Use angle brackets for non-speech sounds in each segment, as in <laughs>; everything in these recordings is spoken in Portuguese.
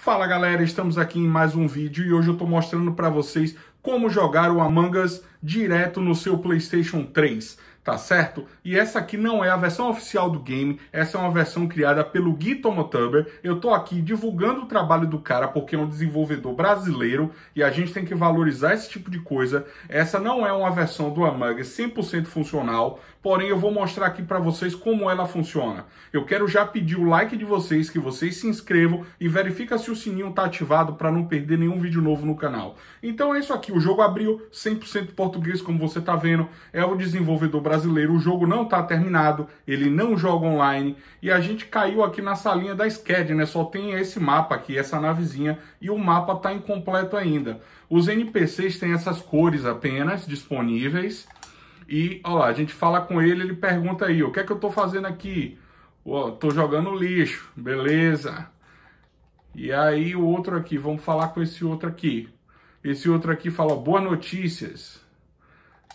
Fala galera, estamos aqui em mais um vídeo e hoje eu estou mostrando para vocês como jogar o Among Us direto no seu PlayStation 3 tá certo? E essa aqui não é a versão oficial do game, essa é uma versão criada pelo Gui Tomotuber. Eu tô aqui divulgando o trabalho do cara porque é um desenvolvedor brasileiro e a gente tem que valorizar esse tipo de coisa. Essa não é uma versão do Amaga 100% funcional, porém eu vou mostrar aqui para vocês como ela funciona. Eu quero já pedir o like de vocês, que vocês se inscrevam e verifica se o sininho tá ativado para não perder nenhum vídeo novo no canal. Então é isso aqui, o jogo abriu 100% português, como você tá vendo, é o desenvolvedor brasileiro brasileiro, o jogo não está terminado, ele não joga online e a gente caiu aqui na salinha da SCAD, né? Só tem esse mapa aqui, essa navezinha e o mapa está incompleto ainda. Os NPCs têm essas cores apenas disponíveis e, olha lá, a gente fala com ele, ele pergunta aí, o que é que eu estou fazendo aqui? Estou tô jogando lixo, beleza. E aí o outro aqui, vamos falar com esse outro aqui. Esse outro aqui fala, boas notícias.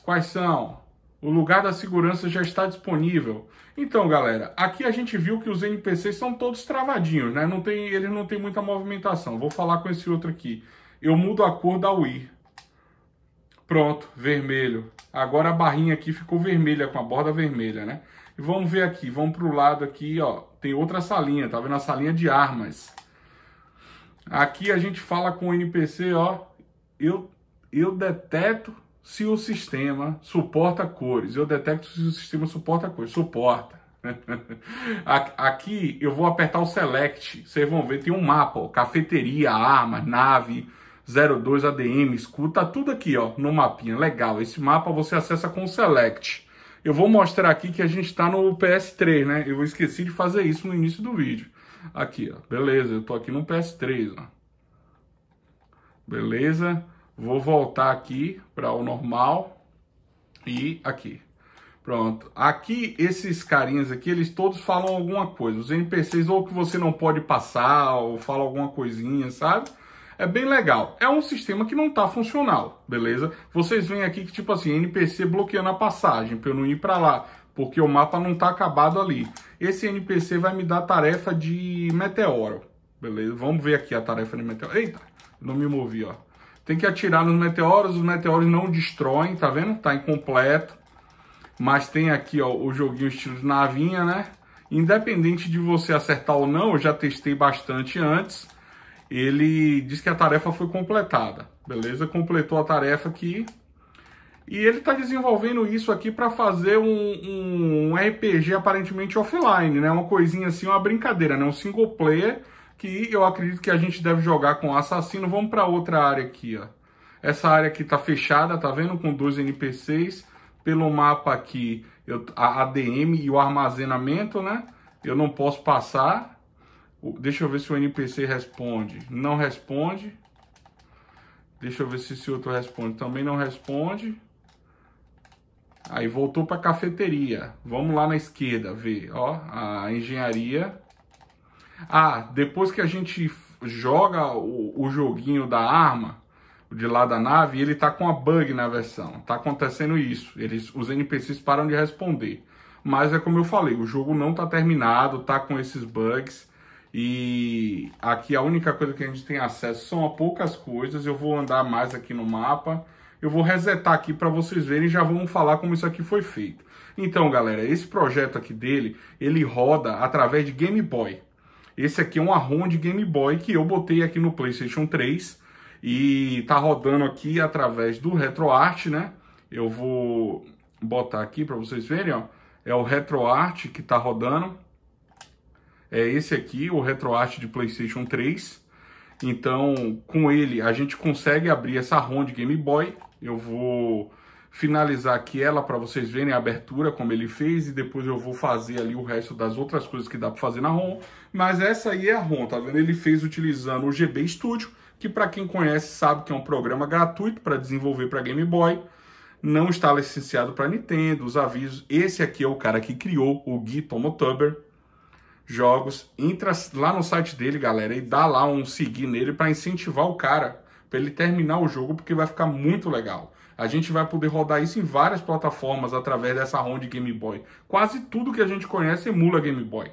Quais são? O lugar da segurança já está disponível. Então, galera, aqui a gente viu que os NPCs são todos travadinhos, né? Não tem, ele não tem muita movimentação. Vou falar com esse outro aqui. Eu mudo a cor da UI. Pronto, vermelho. Agora a barrinha aqui ficou vermelha, com a borda vermelha, né? E vamos ver aqui, vamos para o lado aqui, ó. Tem outra salinha, tá vendo? A salinha de armas. Aqui a gente fala com o NPC, ó. Eu, eu deteto se o sistema suporta cores. Eu detecto se o sistema suporta cores. Suporta. <laughs> Aqui eu vou apertar o select. Vocês vão ver, tem um mapa, ó, cafeteria, arma, nave, 02 ADM, escuta, tudo aqui, ó, no mapinha. Legal. Esse mapa você acessa com o select. Eu vou mostrar aqui que a gente está no PS3, né? Eu esqueci de fazer isso no início do vídeo. Aqui, ó. Beleza, eu tô aqui no PS3, ó. Beleza. Vou voltar aqui para o normal e aqui. Pronto. Aqui, esses carinhas aqui, eles todos falam alguma coisa. Os NPCs ou que você não pode passar, ou fala alguma coisinha, sabe? É bem legal. É um sistema que não tá funcional, beleza? Vocês veem aqui que, tipo assim, NPC bloqueando a passagem para eu não ir para lá, porque o mapa não tá acabado ali. Esse NPC vai me dar tarefa de meteoro, beleza? Vamos ver aqui a tarefa de meteoro. Eita, não me movi, ó. Tem que atirar nos meteoros, os meteoros não destroem, tá vendo? Tá incompleto. Mas tem aqui, ó, o joguinho estilo de navinha, né? Independente de você acertar ou não, eu já testei bastante antes. Ele diz que a tarefa foi completada, beleza? Completou a tarefa aqui. E ele está desenvolvendo isso aqui para fazer um, um RPG aparentemente offline, né? Uma coisinha assim, uma brincadeira, né? Um single player que eu acredito que a gente deve jogar com assassino. Vamos para outra área aqui, ó. Essa área aqui tá fechada, tá vendo? Com dois NPCs. Pelo mapa aqui, eu, a ADM e o armazenamento, né? Eu não posso passar. Deixa eu ver se o NPC responde. Não responde. Deixa eu ver se esse outro responde. Também não responde. Aí voltou para a cafeteria. Vamos lá na esquerda ver, ó, a engenharia. Ah, depois que a gente joga o, o joguinho da arma, de lá da nave, ele tá com a bug na versão. Tá acontecendo isso. Eles, os NPCs param de responder. Mas é como eu falei, o jogo não tá terminado, tá com esses bugs. E aqui a única coisa que a gente tem acesso são a poucas coisas. Eu vou andar mais aqui no mapa. Eu vou resetar aqui para vocês verem e já vamos falar como isso aqui foi feito. Então, galera, esse projeto aqui dele, ele roda através de Game Boy. Esse aqui é um ROM de Game Boy que eu botei aqui no PlayStation 3 e tá rodando aqui através do RetroArch, né? Eu vou botar aqui para vocês verem, ó. É o RetroArch que tá rodando. É esse aqui, o RetroArch de PlayStation 3. Então, com ele a gente consegue abrir essa ROM de Game Boy. Eu vou finalizar aqui ela para vocês verem a abertura como ele fez e depois eu vou fazer ali o resto das outras coisas que dá para fazer na ROM, mas essa aí é a ROM, tá vendo? Ele fez utilizando o GB Studio, que para quem conhece sabe que é um programa gratuito para desenvolver para Game Boy, não está licenciado para Nintendo, os avisos, esse aqui é o cara que criou, o Gui Tomotuber, jogos, entra lá no site dele, galera, e dá lá um seguir nele para incentivar o cara, para ele terminar o jogo, porque vai ficar muito legal. A gente vai poder rodar isso em várias plataformas através dessa ROM de Game Boy. Quase tudo que a gente conhece emula Game Boy.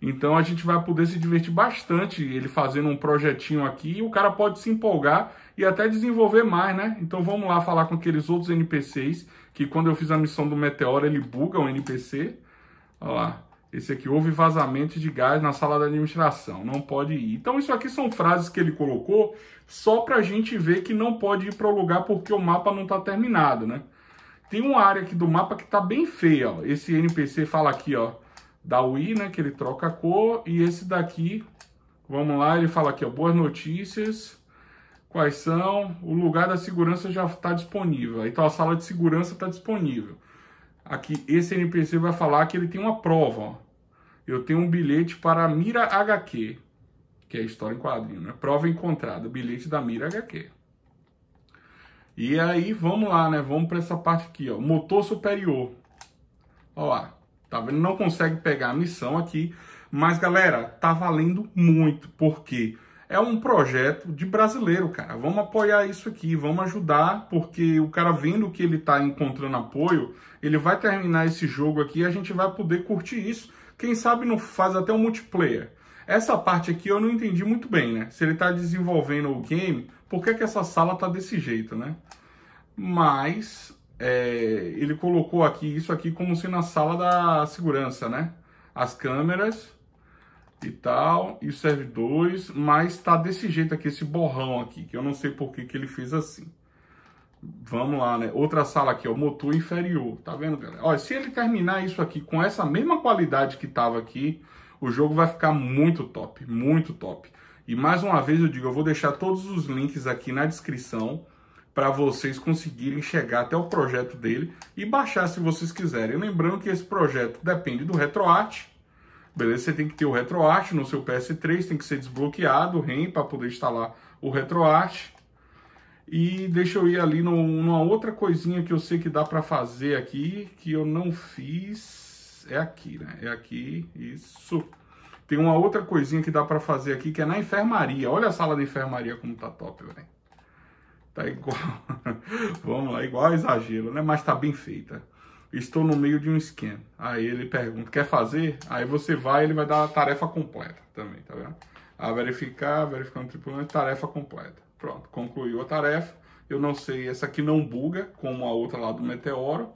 Então a gente vai poder se divertir bastante ele fazendo um projetinho aqui e o cara pode se empolgar e até desenvolver mais, né? Então vamos lá falar com aqueles outros NPCs que quando eu fiz a missão do meteoro ele buga o NPC. Olha lá. Esse aqui, houve vazamento de gás na sala da administração, não pode ir. Então, isso aqui são frases que ele colocou só para a gente ver que não pode ir para o lugar porque o mapa não está terminado, né? Tem uma área aqui do mapa que está bem feia, ó. Esse NPC fala aqui, ó, da UI, né, que ele troca a cor. E esse daqui, vamos lá, ele fala aqui, ó, boas notícias. Quais são? O lugar da segurança já está disponível. Então, a sala de segurança está disponível aqui, esse NPC vai falar que ele tem uma prova. Ó. Eu tenho um bilhete para a Mira HQ, que é a história em quadrinho, né? Prova encontrada, bilhete da Mira HQ. E aí, vamos lá, né? Vamos para essa parte aqui, ó. Motor superior. Ó lá. Tá vendo? Não consegue pegar a missão aqui. Mas, galera, tá valendo muito, porque é um projeto de brasileiro, cara. Vamos apoiar isso aqui, vamos ajudar, porque o cara vendo que ele está encontrando apoio, ele vai terminar esse jogo aqui e a gente vai poder curtir isso. Quem sabe não faz até um multiplayer. Essa parte aqui eu não entendi muito bem, né? Se ele está desenvolvendo o game, por que, que essa sala tá desse jeito, né? Mas é, ele colocou aqui isso aqui como sendo a sala da segurança, né? As câmeras e tal, e serve 2, mas tá desse jeito aqui, esse borrão aqui, que eu não sei por que, que ele fez assim. Vamos lá, né? Outra sala aqui, ó, motor inferior, tá vendo, galera? se ele terminar isso aqui com essa mesma qualidade que tava aqui, o jogo vai ficar muito top, muito top. E mais uma vez eu digo, eu vou deixar todos os links aqui na descrição para vocês conseguirem chegar até o projeto dele e baixar se vocês quiserem. Lembrando que esse projeto depende do RetroArch, beleza? Você tem que ter o RetroArch no seu PS3, tem que ser desbloqueado o REM para poder instalar o RetroArch. E deixa eu ir ali no, numa outra coisinha que eu sei que dá para fazer aqui, que eu não fiz. É aqui, né? É aqui, isso. Tem uma outra coisinha que dá para fazer aqui, que é na enfermaria. Olha a sala da enfermaria como tá top, velho. Tá igual. <laughs> Vamos lá, igual exagero, né? Mas tá bem feita estou no meio de um esquema. Aí ele pergunta, quer fazer? Aí você vai, ele vai dar a tarefa completa também, tá vendo? A verificar, verificando o tripulante, tarefa completa. Pronto, concluiu a tarefa. Eu não sei, essa aqui não buga, como a outra lá do Meteoro.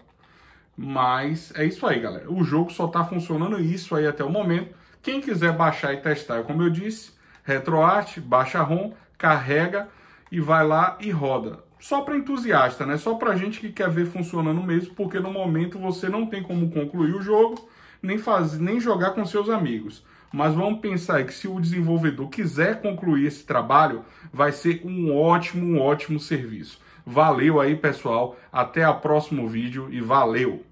Mas é isso aí, galera. O jogo só está funcionando isso aí até o momento. Quem quiser baixar e testar, como eu disse, RetroArch, baixa ROM, carrega e vai lá e roda só para entusiasta, né? Só para gente que quer ver funcionando mesmo, porque no momento você não tem como concluir o jogo, nem, faz, nem jogar com seus amigos. Mas vamos pensar que se o desenvolvedor quiser concluir esse trabalho, vai ser um ótimo, um ótimo serviço. Valeu aí, pessoal. Até o próximo vídeo e valeu!